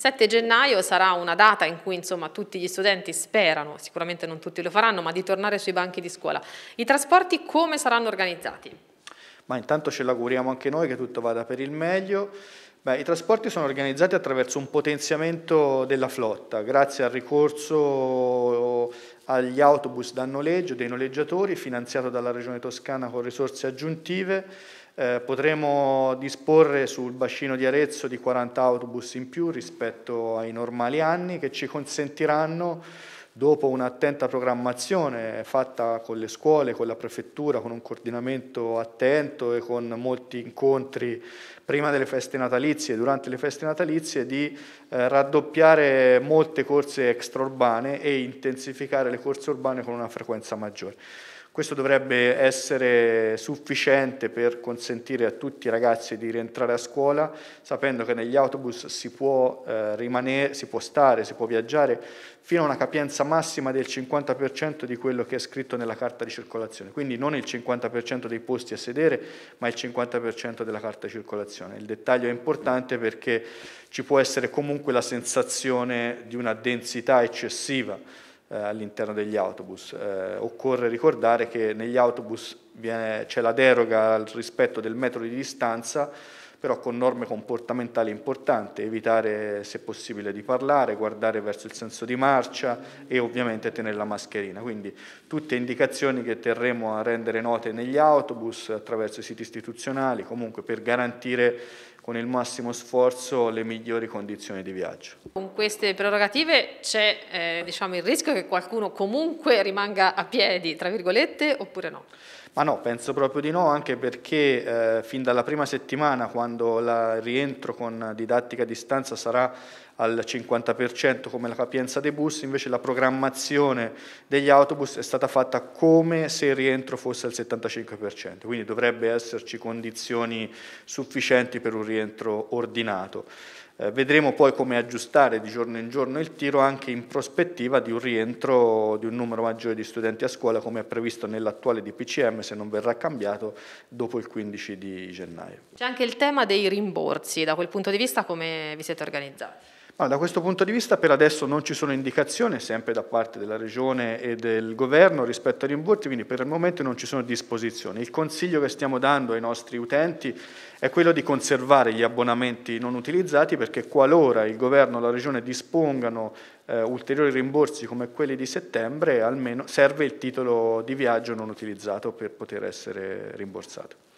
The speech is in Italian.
7 gennaio sarà una data in cui insomma, tutti gli studenti sperano, sicuramente non tutti lo faranno, ma di tornare sui banchi di scuola. I trasporti come saranno organizzati? Ma intanto ce l'auguriamo anche noi che tutto vada per il meglio. Beh, I trasporti sono organizzati attraverso un potenziamento della flotta, grazie al ricorso agli autobus da noleggio dei noleggiatori, finanziato dalla Regione Toscana con risorse aggiuntive. Eh, potremo disporre sul bacino di Arezzo di 40 autobus in più rispetto ai normali anni che ci consentiranno dopo un'attenta programmazione fatta con le scuole, con la prefettura, con un coordinamento attento e con molti incontri prima delle feste natalizie e durante le feste natalizie, di eh, raddoppiare molte corse extraurbane e intensificare le corse urbane con una frequenza maggiore. Questo dovrebbe essere sufficiente per consentire a tutti i ragazzi di rientrare a scuola, sapendo che negli autobus si può eh, rimanere, si può stare, si può viaggiare fino a una capienza massima del 50% di quello che è scritto nella carta di circolazione. Quindi non il 50% dei posti a sedere, ma il 50% della carta di circolazione. Il dettaglio è importante perché ci può essere comunque la sensazione di una densità eccessiva eh, all'interno degli autobus. Eh, occorre ricordare che negli autobus viene, c'è la deroga al rispetto del metro di distanza, però con norme comportamentali importanti, evitare se possibile di parlare, guardare verso il senso di marcia e ovviamente tenere la mascherina. Quindi tutte indicazioni che terremo a rendere note negli autobus attraverso i siti istituzionali, comunque per garantire con il massimo sforzo le migliori condizioni di viaggio. Con queste prerogative c'è eh, diciamo, il rischio che qualcuno comunque rimanga a piedi, tra virgolette, oppure no? Ma no, penso proprio di no, anche perché eh, fin dalla prima settimana, quando il rientro con didattica a distanza sarà al 50% come la capienza dei bus, invece la programmazione degli autobus è stata fatta come se il rientro fosse al 75%, quindi dovrebbe esserci condizioni sufficienti per un rientro ordinato. Eh, vedremo poi come aggiustare di giorno in giorno il tiro anche in prospettiva di un rientro di un numero maggiore di studenti a scuola come è previsto nell'attuale DPCM se non verrà cambiato dopo il 15 di gennaio. C'è anche il tema dei rimborsi, da quel punto di vista come vi siete organizzati? No, da questo punto di vista per adesso non ci sono indicazioni, sempre da parte della Regione e del Governo, rispetto ai rimborsi, quindi per il momento non ci sono disposizioni. Il consiglio che stiamo dando ai nostri utenti è quello di conservare gli abbonamenti non utilizzati perché qualora il Governo e la Regione dispongano eh, ulteriori rimborsi come quelli di settembre, almeno serve il titolo di viaggio non utilizzato per poter essere rimborsato.